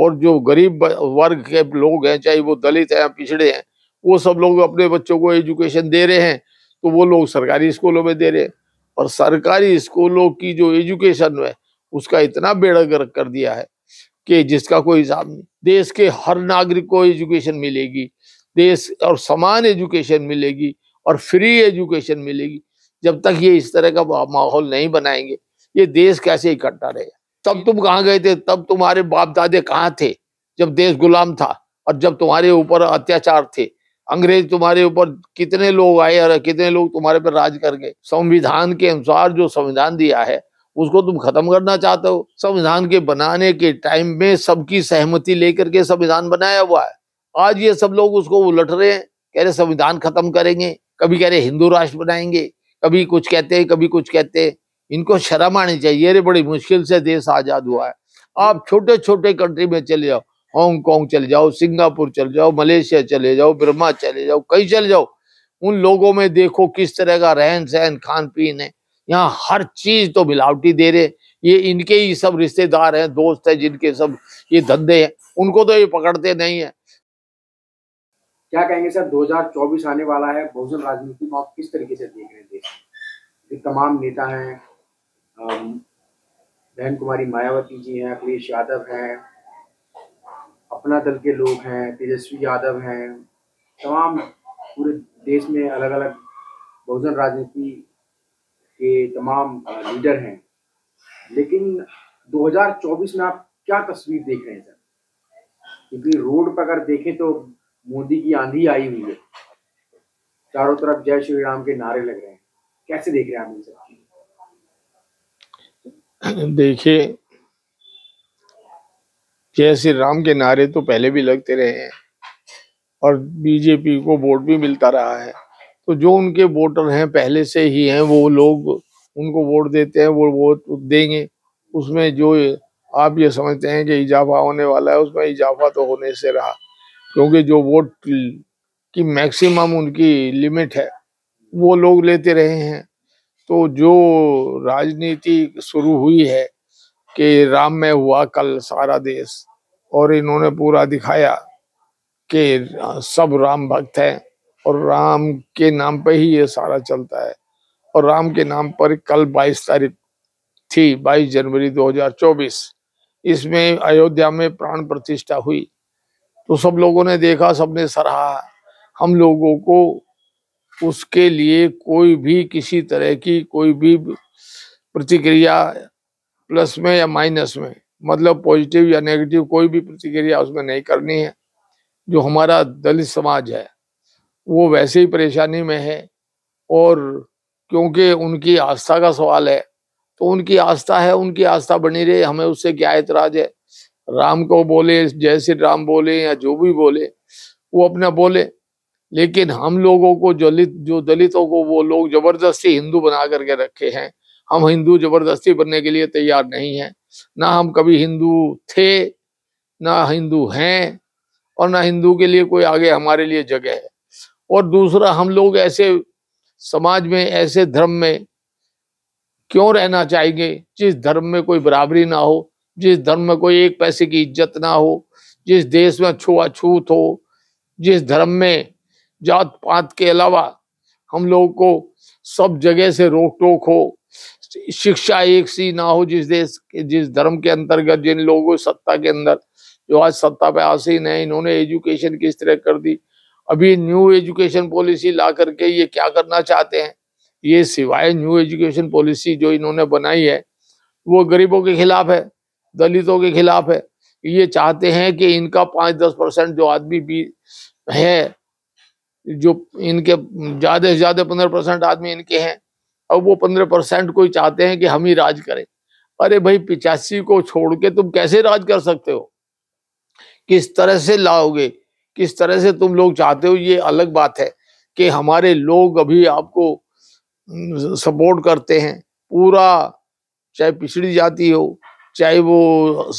और जो गरीब वर्ग के लोग हैं चाहे वो दलित हैं पिछड़े हैं वो सब लोग अपने बच्चों को एजुकेशन दे रहे हैं तो वो लोग सरकारी स्कूलों में दे रहे हैं और सरकारी स्कूलों की जो एजुकेशन है उसका इतना बेड़ा गर्क कर दिया है कि जिसका कोई हिसाब नहीं देश के हर नागरिक को एजुकेशन मिलेगी देश और समान एजुकेशन मिलेगी और फ्री एजुकेशन मिलेगी जब तक ये इस तरह का माहौल नहीं बनाएंगे ये देश कैसे इकट्ठा रहेगा तब तुम कहाँ गए थे तब तुम्हारे बाप दादे कहाँ थे जब देश गुलाम था और जब तुम्हारे ऊपर अत्याचार थे अंग्रेज तुम्हारे ऊपर कितने लोग आए और कितने लोग तुम्हारे पर राज कर गए संविधान के अनुसार जो संविधान दिया है उसको तुम खत्म करना चाहते हो संविधान के बनाने के टाइम में सबकी सहमति लेकर के संविधान बनाया हुआ है आज ये सब लोग उसको उलट रहे हैं कह रहे संविधान खत्म करेंगे कभी कह रहे हिंदू राष्ट्र बनाएंगे कभी कुछ कहते हैं कभी कुछ कहते हैं इनको शर्म आनी चाहिए अरे बड़ी मुश्किल से देश आजाद हुआ है आप छोटे छोटे कंट्री में चले जाओ हांगकांग चले जाओ सिंगापुर चले जाओ मलेशिया चले जाओ बर्मा चले जाओ कहीं चले जाओ उन लोगों में देखो किस तरह का रहन सहन खान पीन है यहाँ हर चीज तो मिलावटी दे रहे ये इनके ही सब रिश्तेदार हैं दोस्त हैं जिनके सब ये धंधे हैं उनको तो ये पकड़ते नहीं है क्या कहेंगे सर 2024 आने वाला है बहुजन राजनीति को आप किस तरीके से देख रहे हैं देश तमाम नेता हैं Um, बहन कुमारी मायावती जी हैं अखिलेश यादव हैं अपना दल के लोग हैं तेजस्वी यादव हैं तमाम पूरे देश में अलग अलग बहुजन राजनीति के तमाम लीडर हैं लेकिन 2024 में आप क्या तस्वीर देख रहे हैं सर क्योंकि रोड पर अगर देखें तो मोदी की आंधी आई हुई है चारों तरफ जय श्री राम के नारे लग रहे हैं कैसे देख रहे हैं आप इन सब देखिए जय श्री राम के नारे तो पहले भी लगते रहे हैं और बीजेपी को वोट भी मिलता रहा है तो जो उनके वोटर हैं पहले से ही हैं वो लोग उनको वोट देते हैं वो वोट देंगे उसमें जो आप ये समझते हैं कि इजाफा होने वाला है उसमें इजाफा तो होने से रहा क्योंकि जो वोट की मैक्सिमम उनकी लिमिट है वो लोग लेते रहे हैं तो जो राजनीति शुरू हुई है कि राम में हुआ कल सारा देश और इन्होंने पूरा दिखाया कि सब राम भक्त हैं और राम के नाम पे ही ये सारा चलता है और राम के नाम पर कल 22 तारीख थी 22 जनवरी 2024 इसमें अयोध्या में प्राण प्रतिष्ठा हुई तो सब लोगों ने देखा सबने सराहा हम लोगों को उसके लिए कोई भी किसी तरह की कोई भी प्रतिक्रिया प्लस में या माइनस में मतलब पॉजिटिव या नेगेटिव कोई भी प्रतिक्रिया उसमें नहीं करनी है जो हमारा दलित समाज है वो वैसे ही परेशानी में है और क्योंकि उनकी आस्था का सवाल है तो उनकी आस्था है उनकी आस्था बनी रहे हमें उससे क्या ऐतराज है राम को बोले जय श्री राम बोले या जो भी बोले वो अपना बोले लेकिन हम लोगों को दलित जो दलितों को वो लोग जबरदस्ती हिंदू बना करके रखे हैं हम हिंदू जबरदस्ती बनने के लिए तैयार नहीं हैं ना हम कभी हिंदू थे ना हिंदू हैं और ना हिंदू के लिए कोई आगे हमारे लिए जगह है और दूसरा हम लोग ऐसे समाज में ऐसे धर्म में क्यों रहना चाहेंगे जिस धर्म में कोई बराबरी ना हो जिस धर्म में कोई एक पैसे की इज्जत ना हो जिस देश में छुआछूत हो जिस धर्म में जात पात के अलावा हम लोगों को सब जगह से रोक टोक हो शिक्षा एक सी ना हो जिस देश के जिस धर्म के अंतर्गत जिन लोगों सत्ता के अंदर जो आज सत्ता पे आसीन है इन्होंने एजुकेशन किस तरह कर दी अभी न्यू एजुकेशन पॉलिसी ला करके ये क्या करना चाहते हैं ये सिवाय न्यू एजुकेशन पॉलिसी जो इन्होंने बनाई है वो गरीबों के खिलाफ है दलितों के खिलाफ है ये चाहते हैं कि इनका पाँच दस परसेंट जो आदमी भी है जो इनके ज़्यादा से ज़्यादा पंद्रह परसेंट आदमी इनके हैं अब वो पंद्रह परसेंट को चाहते हैं कि हम ही राज करें अरे भाई पिचासी को छोड़ के तुम कैसे राज कर सकते हो किस तरह से लाओगे किस तरह से तुम लोग चाहते हो ये अलग बात है कि हमारे लोग अभी आपको सपोर्ट करते हैं पूरा चाहे पिछड़ी जाति हो चाहे वो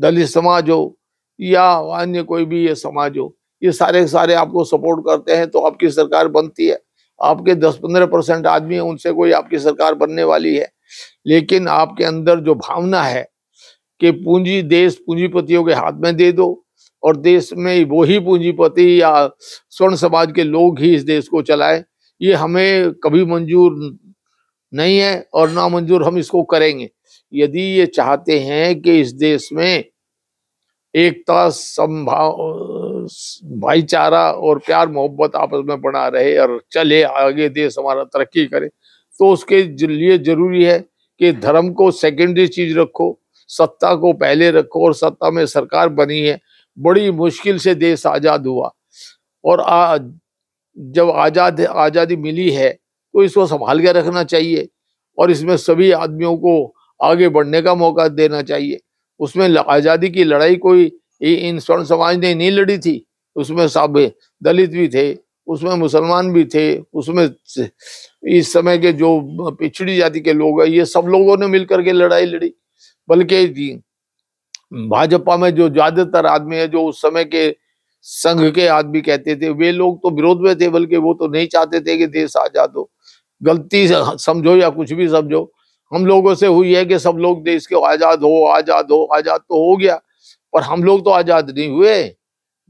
दलित समाज हो या अन्य कोई भी ये समाज हो ये सारे सारे आपको सपोर्ट करते हैं तो आपकी सरकार बनती है आपके 10-15 परसेंट आदमी हैं उनसे कोई आपकी सरकार बनने वाली है लेकिन आपके अंदर जो भावना है कि पूंजी देश पूंजीपतियों के हाथ में दे दो और देश में वो ही पूंजीपति या स्वर्ण समाज के लोग ही इस देश को चलाएं ये हमें कभी मंजूर नहीं है और ना मंजूर हम इसको करेंगे यदि ये चाहते हैं कि इस देश में एकता संभाव भाईचारा और प्यार मोहब्बत आपस में बना रहे और चले आगे देश हमारा तरक्की करे तो उसके लिए जरूरी है कि धर्म को सेकेंडरी चीज रखो सत्ता को पहले रखो और सत्ता में सरकार बनी है बड़ी मुश्किल से देश आज़ाद हुआ और आ, जब आज़ाद आज़ादी मिली है तो इसको संभाल के रखना चाहिए और इसमें सभी आदमियों को आगे बढ़ने का मौका देना चाहिए उसमें आज़ादी की लड़ाई कोई इन स्वर्ण समाज ने नहीं लड़ी थी उसमें सब दलित भी थे उसमें मुसलमान भी थे उसमें इस समय के जो पिछड़ी जाति के लोग हैं ये सब लोगों ने मिलकर के लड़ाई लड़ी बल्कि भाजपा में जो ज्यादातर आदमी है जो उस समय के संघ के आदमी कहते थे वे लोग तो विरोध में थे बल्कि वो तो नहीं चाहते थे कि देश आजाद हो गलती समझो या कुछ भी समझो हम लोगों से हुई है कि सब लोग देश के आजाद हो आजाद हो आजाद तो हो गया और हम लोग तो आजाद नहीं हुए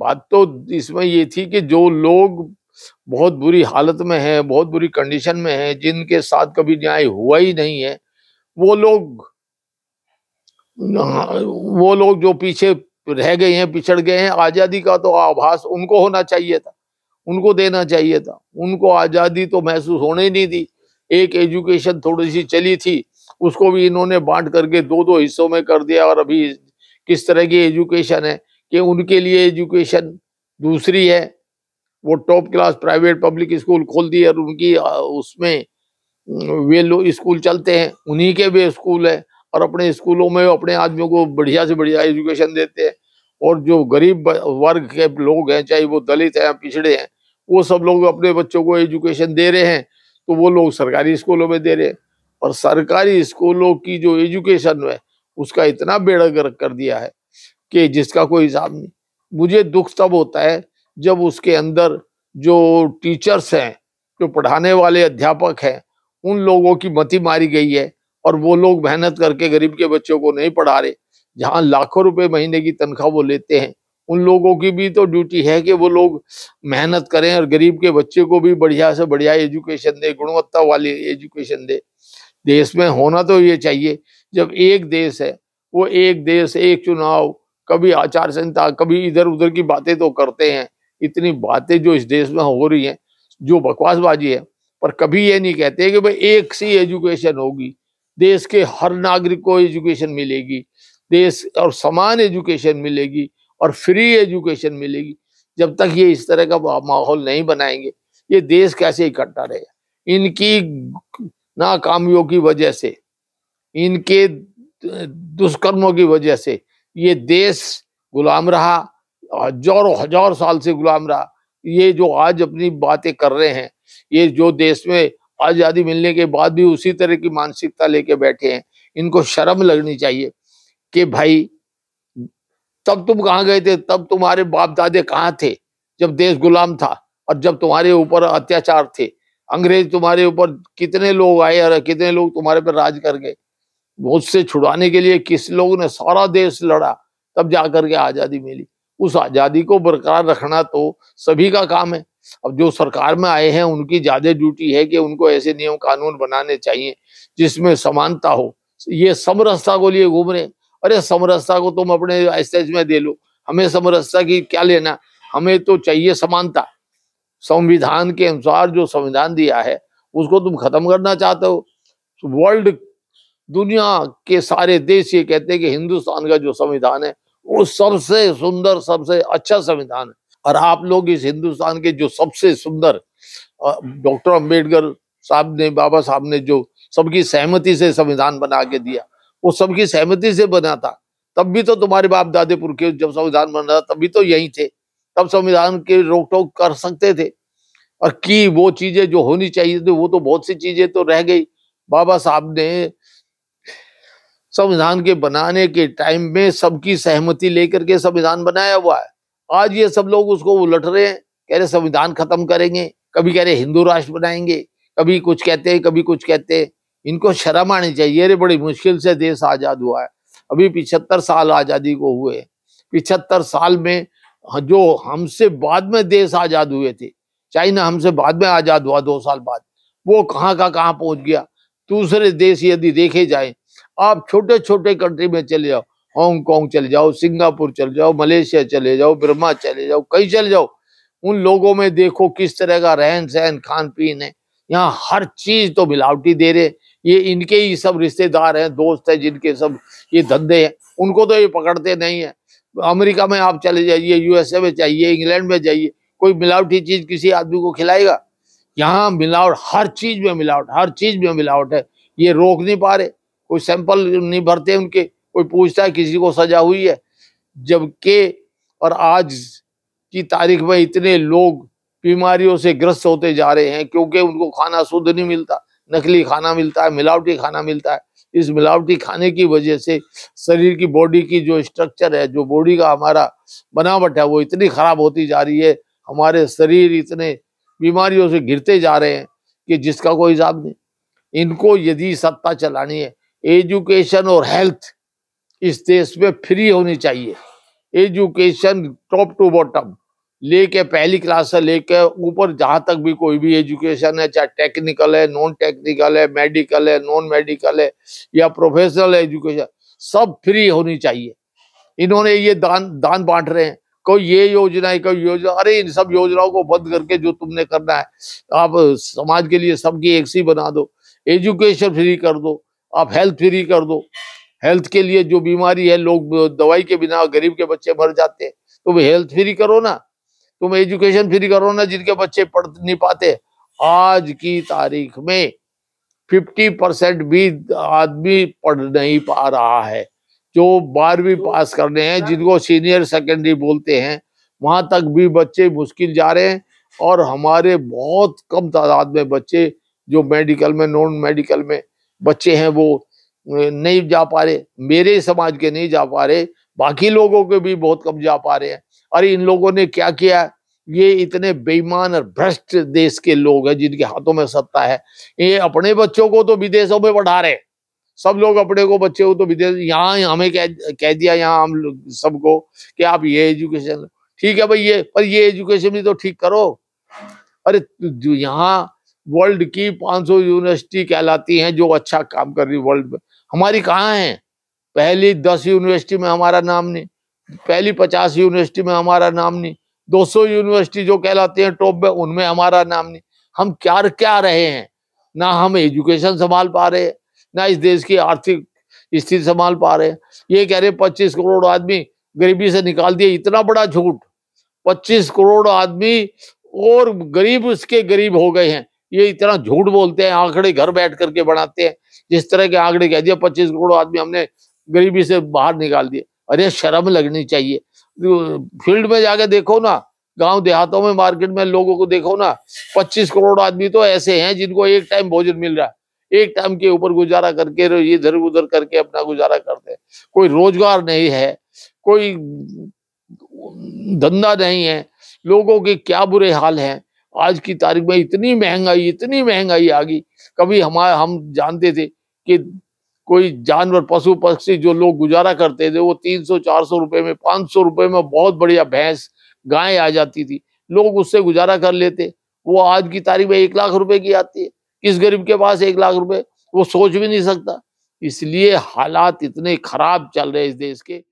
बात तो इसमें ये थी कि जो लोग बहुत बुरी हालत में हैं बहुत बुरी कंडीशन में हैं जिनके साथ कभी न्याय हुआ ही नहीं है वो लोग हाँ, वो लोग जो पीछे रह गए हैं पिछड़ गए हैं आज़ादी का तो आभास उनको होना चाहिए था उनको देना चाहिए था उनको आज़ादी तो महसूस होने ही नहीं दी एक एजुकेशन थोड़ी सी चली थी उसको भी इन्होंने बांट करके दो दो हिस्सों में कर दिया और अभी किस तरह की एजुकेशन है कि उनके लिए एजुकेशन दूसरी है वो top class private public school खोल दिए और उनकी उसमें वे लोग स्कूल चलते हैं उन्हीं के भी स्कूल है और अपने स्कूलों में अपने आदमियों को बढ़िया से बढ़िया एजुकेशन देते हैं और जो गरीब वर्ग के लोग हैं चाहे वो दलित हैं पिछड़े हैं वो सब लोग अपने बच्चों को एजुकेशन दे रहे हैं तो वो लोग सरकारी स्कूलों में दे रहे हैं और सरकारी स्कूलों की जो एजुकेशन है उसका इतना बेड़ा कर दिया है कि जिसका कोई हिसाब नहीं मुझे दुख तब होता है जब उसके अंदर जो टीचर्स हैं जो पढ़ाने वाले अध्यापक हैं उन लोगों की मती मारी गई है और वो लोग मेहनत करके गरीब के बच्चों को नहीं पढ़ा रहे जहाँ लाखों रुपए महीने की तनख्वाह वो लेते हैं उन लोगों की भी तो ड्यूटी है कि वो लोग मेहनत करें और गरीब के बच्चे को भी बढ़िया से बढ़िया एजुकेशन दे गुणवत्ता वाली एजुकेशन दे देश में होना तो ये चाहिए जब एक देश है वो एक देश एक चुनाव कभी आचार संहिता कभी इधर उधर की बातें तो करते हैं इतनी बातें जो इस देश में हो रही हैं जो बकवासबाजी है पर कभी ये नहीं कहते कि भाई एक सी एजुकेशन होगी देश के हर नागरिक को एजुकेशन मिलेगी देश और समान एजुकेशन मिलेगी और फ्री एजुकेशन मिलेगी जब तक ये इस तरह का माहौल नहीं बनाएंगे ये देश कैसे इकट्ठा रहेगा इनकी नाकामियों की वजह से इनके दुष्कर्मों की वजह से ये देश गुलाम रहा हजारों हजार साल से गुलाम रहा ये जो आज अपनी बातें कर रहे हैं ये जो देश में आज़ादी मिलने के बाद भी उसी तरह की मानसिकता लेके बैठे हैं इनको शर्म लगनी चाहिए कि भाई तब तुम कहाँ गए थे तब तुम्हारे बाप दादे कहाँ थे जब देश गुलाम था और जब तुम्हारे ऊपर अत्याचार थे अंग्रेज तुम्हारे ऊपर कितने लोग आए और कितने लोग तुम्हारे पर राज कर गए मुझसे छुड़ाने के लिए किस लोग ने सारा देश लड़ा तब जाकर के आज़ादी मिली उस आज़ादी को बरकरार रखना तो सभी का काम है अब जो सरकार में आए हैं उनकी ज़्यादा ड्यूटी है कि उनको ऐसे नियम कानून बनाने चाहिए जिसमें समानता हो ये समरसता को लिए घूम रहे अरे समरसता को तुम अपने एस्टेज में दे लो हमें समरसता की क्या लेना हमें तो चाहिए समानता संविधान के अनुसार जो संविधान दिया है उसको तुम खत्म करना चाहते हो वर्ल्ड दुनिया के सारे देश ये कहते हैं कि हिंदुस्तान का जो संविधान है वो सबसे सुंदर सबसे अच्छा संविधान है और आप लोग इस हिंदुस्तान के जो सबसे सुंदर डॉक्टर अम्बेडकर साहब ने बाबा साहब ने जो सबकी सहमति से संविधान बना के दिया वो सबकी सहमति से बना था तब भी तो तुम्हारे बाप दादे पुरखे जब संविधान बन रहा तभी तो यही थे तब संविधान के रोक टोक कर सकते थे और की वो चीजें जो होनी चाहिए थी वो तो बहुत सी चीजें तो रह गई बाबा साहब ने संविधान के बनाने के टाइम में सबकी सहमति लेकर के संविधान बनाया हुआ है आज ये सब लोग उसको उलट रहे हैं कह रहे संविधान खत्म करेंगे कभी कह रहे हिंदू राष्ट्र बनाएंगे कभी कुछ कहते हैं कभी कुछ कहते हैं इनको शर्म आनी चाहिए अरे बड़ी मुश्किल से देश आजाद हुआ है अभी पिछहत्तर साल आजादी को हुए पिछहत्तर साल में जो हमसे बाद में देश आजाद हुए थे चाइना हमसे बाद में आजाद हुआ दो साल बाद वो कहाँ का कहाँ पहुंच गया दूसरे देश यदि देखे जाए आप छोटे छोटे कंट्री में चले जाओ हांगकॉन्ग चले जाओ सिंगापुर चले जाओ मलेशिया चले जाओ बर्मा चले जाओ कहीं चले जाओ उन लोगों में देखो किस तरह का रहन सहन खान पीन है यहाँ हर चीज तो मिलावटी दे रहे ये इनके ही सब रिश्तेदार हैं दोस्त हैं जिनके सब ये धंधे हैं उनको तो ये पकड़ते नहीं है अमेरिका में आप चले जाइए यूएसए में जाइए इंग्लैंड में जाइए कोई मिलावटी चीज किसी आदमी को खिलाएगा यहाँ मिलावट हर चीज में मिलावट हर चीज में मिलावट है ये रोक नहीं पा रहे कोई सैंपल नहीं भरते उनके कोई पूछता है किसी को सजा हुई है जबकि और आज की तारीख में इतने लोग बीमारियों से ग्रस्त होते जा रहे हैं क्योंकि उनको खाना शुद्ध नहीं मिलता नकली खाना मिलता है मिलावटी खाना मिलता है इस मिलावटी खाने की वजह से शरीर की बॉडी की जो स्ट्रक्चर है जो बॉडी का हमारा बनावट है वो इतनी खराब होती जा रही है हमारे शरीर इतने बीमारियों से घिरते जा रहे हैं कि जिसका कोई हिसाब नहीं इनको यदि सत्ता चलानी है एजुकेशन और हेल्थ इस देश में फ्री होनी चाहिए एजुकेशन टॉप टू बॉटम लेके पहली क्लास से लेके ऊपर जहाँ तक भी कोई भी एजुकेशन है चाहे टेक्निकल है नॉन टेक्निकल है मेडिकल है नॉन मेडिकल है या प्रोफेशनल एजुकेशन सब फ्री होनी चाहिए इन्होंने ये दान दान बांट रहे हैं कोई ये योजना है कोई योजना अरे इन सब योजनाओं को बंद करके जो तुमने करना है आप समाज के लिए सबकी एक सी बना दो एजुकेशन फ्री कर दो आप हेल्थ फ्री कर दो हेल्थ के लिए जो बीमारी है लोग दवाई के बिना गरीब के बच्चे भर जाते हैं तुम हेल्थ फ्री करो ना तुम एजुकेशन फ्री करो ना जिनके बच्चे पढ़ नहीं पाते आज की तारीख में फिफ्टी परसेंट भी आदमी पढ़ नहीं पा रहा है जो बारहवीं पास करने हैं जिनको सीनियर सेकेंडरी बोलते हैं वहां तक भी बच्चे मुश्किल जा रहे हैं और हमारे बहुत कम तादाद में बच्चे जो मेडिकल में नॉन मेडिकल में बच्चे हैं वो नहीं जा पा रहे मेरे समाज के नहीं जा पा रहे बाकी लोगों के भी बहुत कम जा पा रहे हैं अरे इन लोगों ने क्या किया ये इतने बेईमान और भ्रष्ट देश के लोग हैं जिनके हाथों में सत्ता है ये अपने बच्चों को तो विदेशों में पढ़ा रहे सब लोग अपने को बच्चे को तो विदेश यहाँ हमें कह कह दिया यहाँ हम सबको कि आप ये एजुकेशन ठीक है भाई ये पर ये एजुकेशन भी तो ठीक करो अरे यहाँ वर्ल्ड की 500 यूनिवर्सिटी कहलाती हैं जो अच्छा काम कर रही वर्ल्ड में हमारी कहाँ है पहली दस यूनिवर्सिटी में हमारा नाम नहीं पहली पचास यूनिवर्सिटी में हमारा नाम नहीं दो सौ यूनिवर्सिटी जो कहलाते हैं टॉप में उनमें हमारा नाम नहीं हम क्या क्या रहे हैं ना हम एजुकेशन संभाल पा रहे ना इस देश की आर्थिक स्थिति संभाल पा रहे ये कह रहे पच्चीस करोड़ आदमी गरीबी से निकाल दिए इतना बड़ा झूठ पच्चीस करोड़ आदमी और गरीब उसके गरीब हो गए हैं ये इतना झूठ बोलते हैं आंकड़े घर बैठ करके बनाते हैं जिस तरह के आंकड़े कह दिया पच्चीस करोड़ आदमी हमने गरीबी से बाहर निकाल दिए अरे शर्म लगनी चाहिए तो फील्ड में जाके देखो ना गांव देहातों में मार्केट में लोगों को देखो ना पच्चीस करोड़ आदमी तो ऐसे हैं जिनको एक टाइम भोजन मिल रहा है एक टाइम के ऊपर गुजारा करके इधर उधर करके अपना गुजारा करते हैं कोई रोजगार नहीं है कोई धंधा नहीं है लोगों के क्या बुरे हाल हैं आज की तारीख में इतनी महंगाई इतनी महंगाई आ गई कभी हमारे हम जानते थे कि कोई जानवर पशु पक्षी जो लोग गुजारा करते थे वो तीन सौ चार सौ रुपये में 500 सौ रुपये में बहुत बढ़िया भैंस गाय आ जाती थी लोग उससे गुजारा कर लेते वो आज की तारीख में एक लाख रुपए की आती है किस गरीब के पास एक लाख रुपए वो सोच भी नहीं सकता इसलिए हालात इतने खराब चल रहे इस देश के